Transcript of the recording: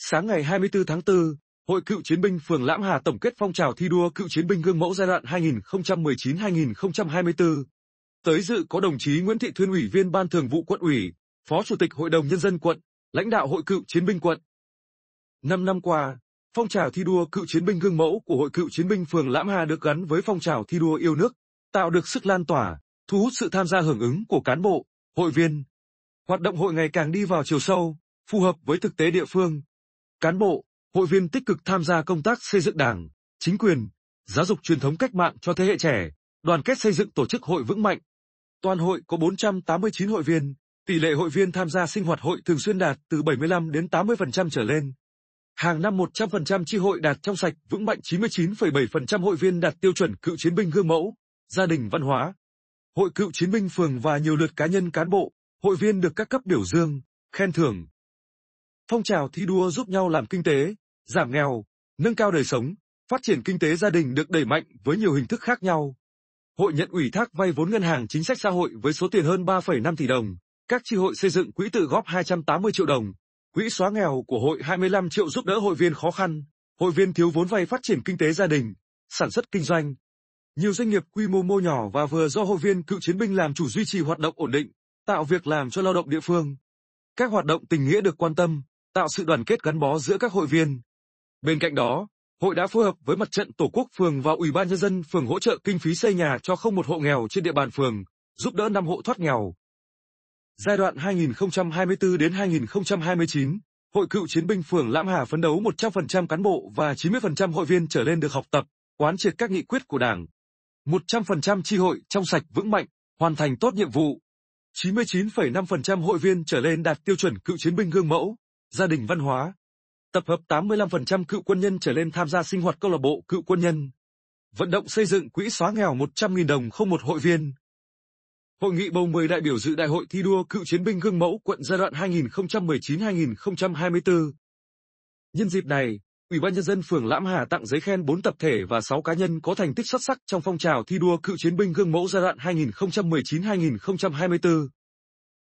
Sáng ngày 24 tháng 4, Hội Cựu Chiến binh phường Lãm Hà tổng kết phong trào thi đua cựu chiến binh gương mẫu giai đoạn 2019-2024. Tới dự có đồng chí Nguyễn Thị Thuyên ủy viên Ban Thường vụ Quận ủy, Phó Chủ tịch Hội đồng Nhân dân quận, lãnh đạo Hội Cựu Chiến binh quận. Năm năm qua, phong trào thi đua cựu chiến binh gương mẫu của Hội Cựu Chiến binh phường Lãm Hà được gắn với phong trào thi đua yêu nước, tạo được sức lan tỏa, thu hút sự tham gia hưởng ứng của cán bộ, hội viên. Hoạt động hội ngày càng đi vào chiều sâu, phù hợp với thực tế địa phương cán bộ, hội viên tích cực tham gia công tác xây dựng đảng, chính quyền, giáo dục truyền thống cách mạng cho thế hệ trẻ, đoàn kết xây dựng tổ chức hội vững mạnh. Toàn hội có 489 hội viên, tỷ lệ hội viên tham gia sinh hoạt hội thường xuyên đạt từ 75 đến 80% trở lên. Hàng năm 100% chi hội đạt trong sạch vững mạnh 99,7% hội viên đạt tiêu chuẩn cựu chiến binh gương mẫu, gia đình văn hóa. Hội cựu chiến binh phường và nhiều lượt cá nhân cán bộ, hội viên được các cấp biểu dương, khen thưởng, Phong trào thi đua giúp nhau làm kinh tế, giảm nghèo, nâng cao đời sống, phát triển kinh tế gia đình được đẩy mạnh với nhiều hình thức khác nhau. Hội nhận ủy thác vay vốn ngân hàng chính sách xã hội với số tiền hơn 3,5 tỷ đồng. Các tri hội xây dựng quỹ tự góp 280 triệu đồng. Quỹ xóa nghèo của hội 25 triệu giúp đỡ hội viên khó khăn, hội viên thiếu vốn vay phát triển kinh tế gia đình, sản xuất kinh doanh. Nhiều doanh nghiệp quy mô mô nhỏ và vừa do hội viên cựu chiến binh làm chủ duy trì hoạt động ổn định, tạo việc làm cho lao động địa phương. Các hoạt động tình nghĩa được quan tâm, tạo sự đoàn kết gắn bó giữa các hội viên. Bên cạnh đó, hội đã phối hợp với mặt trận Tổ quốc phường và Ủy ban nhân dân phường hỗ trợ kinh phí xây nhà cho không một hộ nghèo trên địa bàn phường, giúp đỡ năm hộ thoát nghèo. Giai đoạn 2024 đến 2029, Hội cựu chiến binh phường Lãm Hà phấn đấu 100% cán bộ và 90% hội viên trở lên được học tập, quán triệt các nghị quyết của Đảng. 100% tri hội trong sạch vững mạnh, hoàn thành tốt nhiệm vụ. 99,5% hội viên trở lên đạt tiêu chuẩn cựu chiến binh gương mẫu gia đình văn hóa. Tập hợp 85% cựu quân nhân trở lên tham gia sinh hoạt câu lạc bộ cựu quân nhân. Vận động xây dựng quỹ xóa nghèo 100.000 đồng không một hội viên. Hội nghị bầu 10 đại biểu dự đại hội thi đua cựu chiến binh gương mẫu quận giai đoạn 2019-2024. Nhân dịp này, Ủy ban nhân dân phường Lãm Hà tặng giấy khen 4 tập thể và 6 cá nhân có thành tích xuất sắc trong phong trào thi đua cựu chiến binh gương mẫu giai đoạn 2019-2024.